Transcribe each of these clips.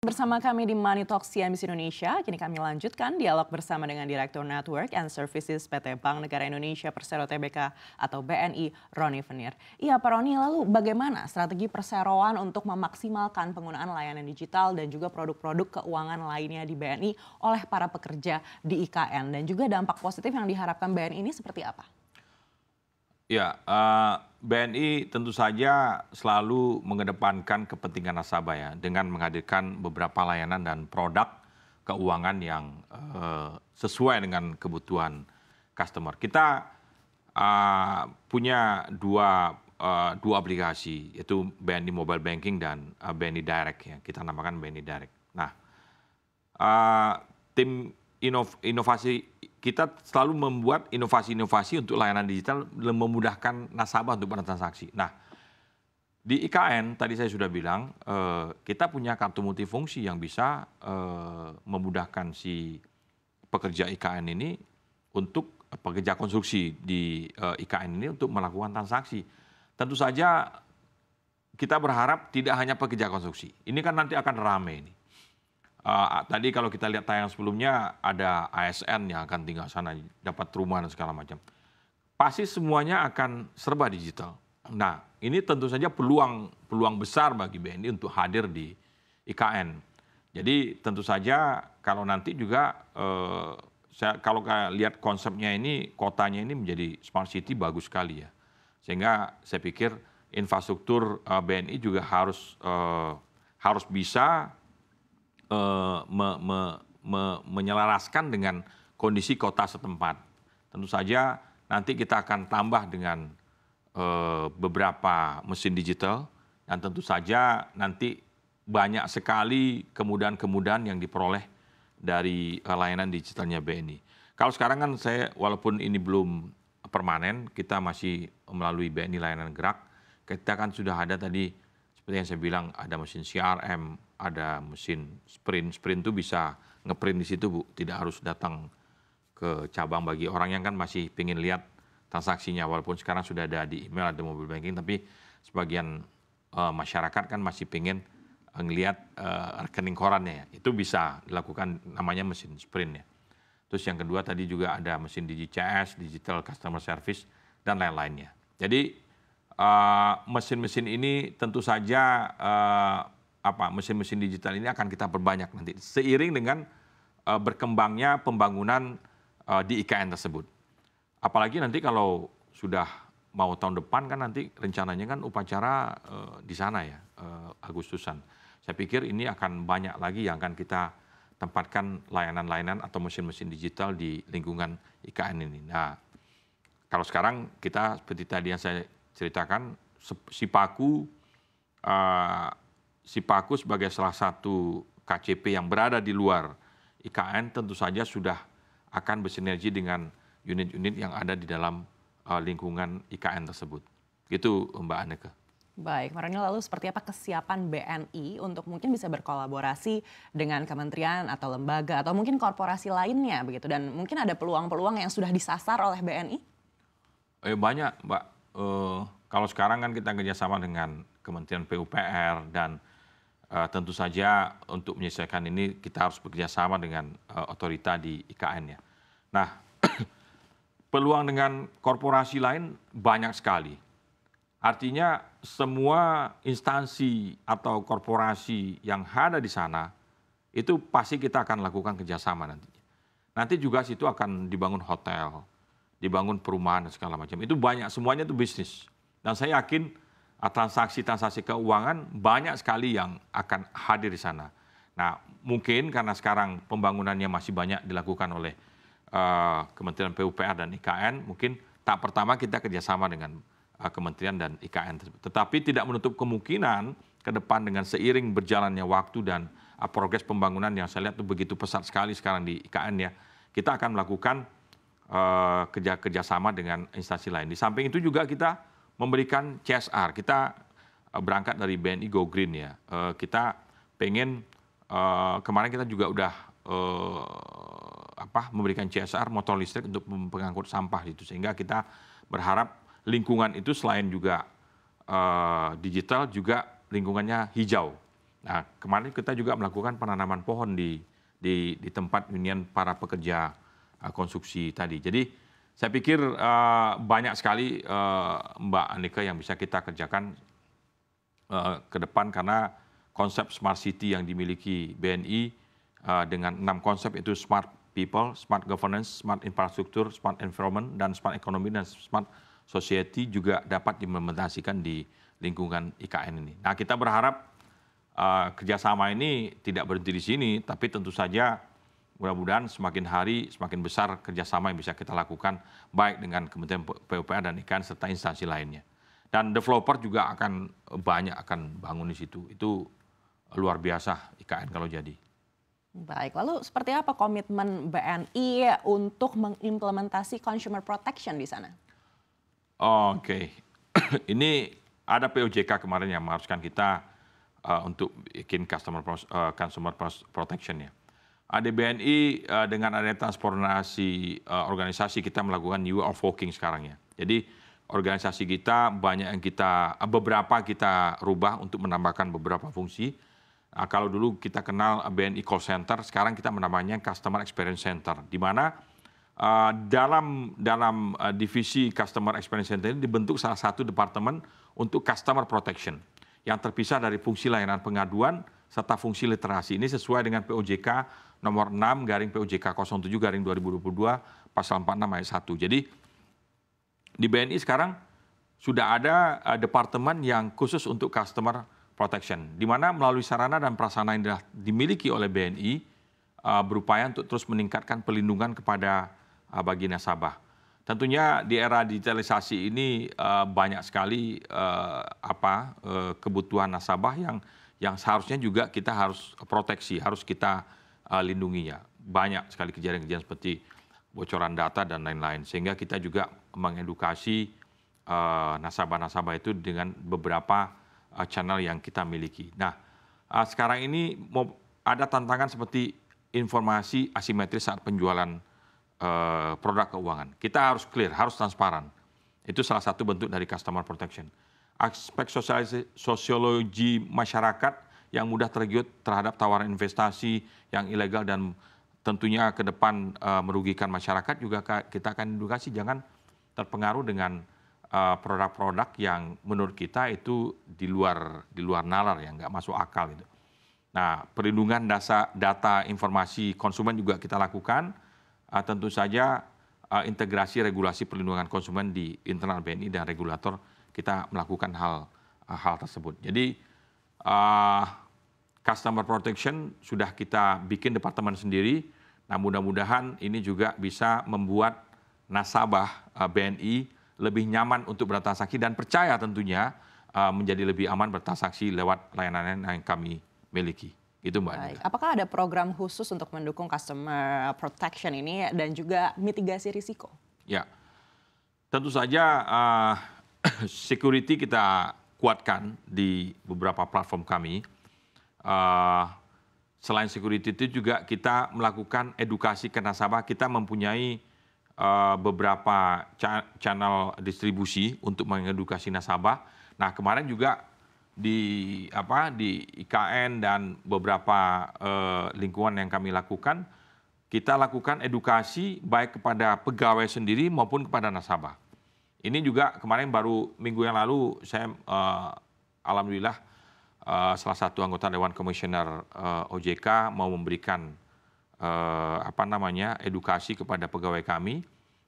Bersama kami di Money Talk CNBC Indonesia, kini kami lanjutkan dialog bersama dengan Direktur Network and Services PT Bank Negara Indonesia Persero TBK atau BNI, Roni Venir. Iya Pak Roni, lalu bagaimana strategi perseroan untuk memaksimalkan penggunaan layanan digital dan juga produk-produk keuangan lainnya di BNI oleh para pekerja di IKN? Dan juga dampak positif yang diharapkan BNI ini seperti apa? Ya, uh BNI tentu saja selalu mengedepankan kepentingan nasabah ya dengan menghadirkan beberapa layanan dan produk keuangan yang uh, sesuai dengan kebutuhan customer. Kita uh, punya dua uh, dua aplikasi yaitu BNI Mobile Banking dan uh, eh, BNI Direct ya kita namakan BNI Direct. Nah uh, tim inovasi kita selalu membuat inovasi-inovasi untuk layanan digital memudahkan nasabah untuk bertransaksi. Nah, di IKN tadi saya sudah bilang eh, kita punya kartu multifungsi yang bisa eh, memudahkan si pekerja IKN ini untuk pekerja konstruksi di eh, IKN ini untuk melakukan transaksi. Tentu saja kita berharap tidak hanya pekerja konstruksi. Ini kan nanti akan ramai ini. Uh, tadi kalau kita lihat tayang sebelumnya ada ASN yang akan tinggal sana, dapat rumah dan segala macam. Pasti semuanya akan serba digital. Nah, ini tentu saja peluang peluang besar bagi BNI untuk hadir di IKN. Jadi tentu saja kalau nanti juga uh, saya kalau lihat konsepnya ini kotanya ini menjadi smart city bagus sekali ya. Sehingga saya pikir infrastruktur eh, BNI juga harus uh, harus bisa Eh, me, me, me, menyelaraskan dengan kondisi kota setempat. Tentu saja nanti kita akan tambah dengan uh, beberapa mesin digital dan tentu saja nanti banyak sekali kemudahan-kemudahan yang diperoleh dari eh, layanan digitalnya BNI. Kalau sekarang kan saya walaupun ini belum permanen, kita masih melalui BNI layanan gerak, kita kan sudah ada tadi seperti yang saya bilang ada mesin CRM, ada mesin sprint. Sprint itu bisa ngeprint di situ Bu, tidak harus datang ke cabang bagi orang yang kan masih ingin lihat transaksinya walaupun sekarang sudah ada di email ada mobile banking tapi sebagian uh, masyarakat kan masih ingin eh, ngelihat uh, rekening korannya ya. Itu bisa dilakukan namanya mesin sprint ya. Terus yang kedua tadi juga ada mesin DigiCS, Digital Customer Service dan lain-lainnya. Jadi Eh, mesin-mesin uh, ini tentu saja uh, apa mesin-mesin digital ini akan kita perbanyak nanti seiring dengan uh, berkembangnya pembangunan uh, di IKN tersebut. Apalagi nanti kalau sudah mau tahun depan kan nanti rencananya kan upacara uh, di sana ya uh, Agustusan. Saya pikir ini akan banyak lagi yang akan kita tempatkan layanan-layanan atau mesin-mesin digital di lingkungan IKN ini. Nah, kalau sekarang kita seperti tadi yang saya ceritakan si Paku uh, si Paku sebagai salah satu KCP yang berada di luar IKN tentu saja sudah akan bersinergi dengan unit-unit yang ada di dalam uh, lingkungan IKN tersebut. Itu Mbak Aneka. Baik, Marani lalu seperti apa kesiapan BNI untuk mungkin bisa berkolaborasi dengan kementerian atau lembaga atau mungkin korporasi lainnya begitu dan mungkin ada peluang-peluang yang sudah disasar oleh BNI? Eh, banyak Mbak uh, kalau sekarang kan kita kerjasama dengan Kementerian PUPR dan uh, tentu saja untuk menyelesaikan ini kita harus bekerjasama dengan uh, otorita di IKN ya. Nah, peluang dengan korporasi lain banyak sekali. Artinya semua instansi atau korporasi yang ada di sana itu pasti kita akan lakukan kerjasama nantinya. Nanti juga situ akan dibangun hotel, dibangun perumahan dan segala macam. Itu banyak, semuanya itu bisnis. Dan saya yakin ah, transaksi-transaksi keuangan banyak sekali yang akan hadir di sana. Nah, mungkin karena sekarang pembangunannya masih banyak dilakukan oleh uh, Kementerian PUPR dan IKN, mungkin tak pertama kita kerjasama dengan uh, Kementerian dan IKN. Tetapi tidak menutup kemungkinan ke depan dengan seiring berjalannya waktu dan uh, progres pembangunan yang saya lihat itu begitu pesat sekali sekarang di IKN ya, kita akan melakukan uh, kerja kerjasama dengan instansi lain. Di samping itu juga kita memberikan CSR. Kita eh, berangkat dari BNI Go Green ya. Eh, kita pengen kemarin kita juga udah apa memberikan CSR motor listrik untuk pengangkut sampah itu sehingga kita berharap lingkungan itu selain juga digital juga lingkungannya hijau. Nah kemarin kita juga melakukan penanaman pohon di di, di tempat union para pekerja Uh, konstruksi tadi. Jadi saya pikir uh, banyak sekali uh, Mbak Anika yang bisa kita kerjakan ke depan karena konsep smart city yang dimiliki BNI dengan enam konsep itu smart people, smart governance, smart infrastruktur, smart environment dan smart economy dan smart society juga dapat diimplementasikan di lingkungan IKN ini. Nah kita berharap uh, kerjasama ini tidak berhenti di sini, tapi tentu saja mudah-mudahan semakin hari semakin besar kerjasama yang bisa kita lakukan baik dengan Kementerian PUPR dan IKAN serta instansi lainnya. Dan developer juga akan banyak akan bangun di situ. Itu luar biasa IKN kalau jadi. Baik, lalu seperti apa komitmen BNI untuk mengimplementasi consumer protection di sana? Oke, okay. ini ada POJK kemarin yang mengharuskan kita uh, untuk bikin customer, uh, consumer protection ya ADBNI uh, eh, dengan adanya transformasi uh, organisasi kita melakukan new of walking sekarang ya. Jadi organisasi kita banyak yang kita eh, beberapa kita rubah untuk menambahkan beberapa fungsi. Nah, kalau dulu kita kenal BNI Call Center, sekarang kita menamanya Customer Experience Center, di mana uh, dalam dalam uh, divisi Customer Experience Center ini dibentuk salah satu departemen untuk Customer Protection yang terpisah dari fungsi layanan pengaduan serta fungsi literasi. Ini sesuai dengan POJK nomor 6 garing PUJK 07 garing 2022 pasal 46 ayat 1. Jadi di BNI sekarang sudah ada uh, departemen yang khusus untuk customer protection di mana melalui sarana dan prasarana yang dimiliki oleh BNI uh, eh, berupaya untuk terus meningkatkan pelindungan kepada uh, bagi nasabah. Tentunya di era digitalisasi ini uh, banyak sekali uh, apa uh, kebutuhan nasabah yang yang seharusnya juga kita harus proteksi, harus kita Eh, lindunginya. Banyak sekali kejadian-kejadian seperti bocoran data dan lain-lain. Sehingga kita juga mengedukasi eh, nasabah-nasabah itu dengan beberapa eh, channel yang kita miliki. Nah, sekarang ini ada tantangan seperti informasi asimetris saat penjualan produk keuangan. Kita harus clear, harus transparan. Itu salah satu bentuk dari customer protection. Aspek sosiologi masyarakat yang mudah tergiut terhadap tawaran investasi yang ilegal dan tentunya ke depan uh, merugikan masyarakat juga kita akan edukasi jangan terpengaruh dengan eh, produk-produk uh, yang menurut kita itu di luar di luar nalar yang nggak masuk akal itu. Nah, perlindungan dasa, data informasi konsumen juga kita lakukan. Uh, tentu saja uh, integrasi regulasi perlindungan konsumen di internal BNI dan regulator kita melakukan hal uh, hal tersebut. Jadi uh, customer protection sudah kita bikin departemen sendiri. Nah, mudah-mudahan ini juga bisa membuat nasabah uh, ah, BNI lebih nyaman untuk bertransaksi dan percaya tentunya uh, menjadi lebih aman bertransaksi lewat layanan yang kami miliki. Itu Mbak Baik. Apakah ada program khusus untuk mendukung customer protection ini dan juga mitigasi risiko? Ya, tentu saja uh, security kita kuatkan di beberapa platform kami. Uh, selain security itu juga kita melakukan edukasi ke nasabah. Kita mempunyai uh, beberapa cha channel distribusi untuk mengedukasi nasabah. Nah kemarin juga di apa di IKN dan beberapa uh, lingkungan yang kami lakukan, kita lakukan edukasi baik kepada pegawai sendiri maupun kepada nasabah. Ini juga kemarin baru minggu yang lalu saya uh, alhamdulillah uh, salah satu anggota Dewan Komisioner uh, eh, OJK mau memberikan uh, apa namanya edukasi kepada pegawai kami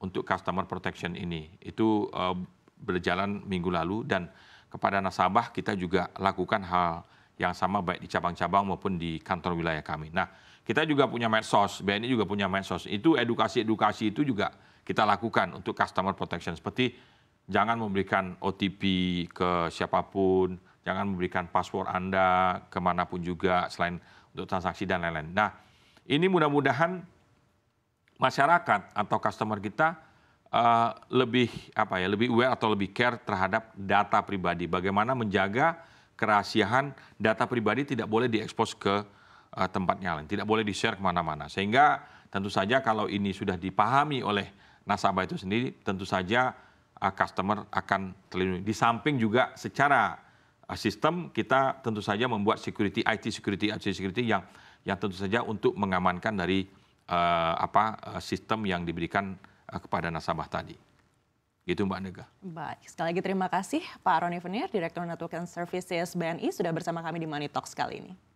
untuk customer protection ini. Itu uh, berjalan minggu lalu dan kepada nasabah kita juga lakukan hal yang sama baik di cabang-cabang maupun di kantor wilayah kami. Nah, kita juga punya medsos, BNI juga punya medsos. Itu edukasi-edukasi itu juga kita lakukan untuk customer protection seperti jangan memberikan OTP ke siapapun, jangan memberikan password Anda kemanapun juga selain untuk transaksi dan lain-lain. Nah, ini mudah-mudahan masyarakat atau customer kita uh, lebih apa ya, lebih aware atau lebih care terhadap data pribadi. Bagaimana menjaga kerahasiaan data pribadi tidak boleh diekspos ke uh, eh, tempatnya lain, tidak boleh di-share kemana-mana. Sehingga tentu saja kalau ini sudah dipahami oleh nasabah itu sendiri tentu saja uh, customer akan terlindungi. Di samping juga secara uh, sistem kita tentu saja membuat security IT security IT security yang yang tentu saja untuk mengamankan dari uh, apa uh, sistem yang diberikan uh, kepada nasabah tadi. Gitu Mbak Nega. Baik, sekali lagi terima kasih Pak Roni Venir, Direktur Network and Services BNI sudah bersama kami di Money Talks kali ini.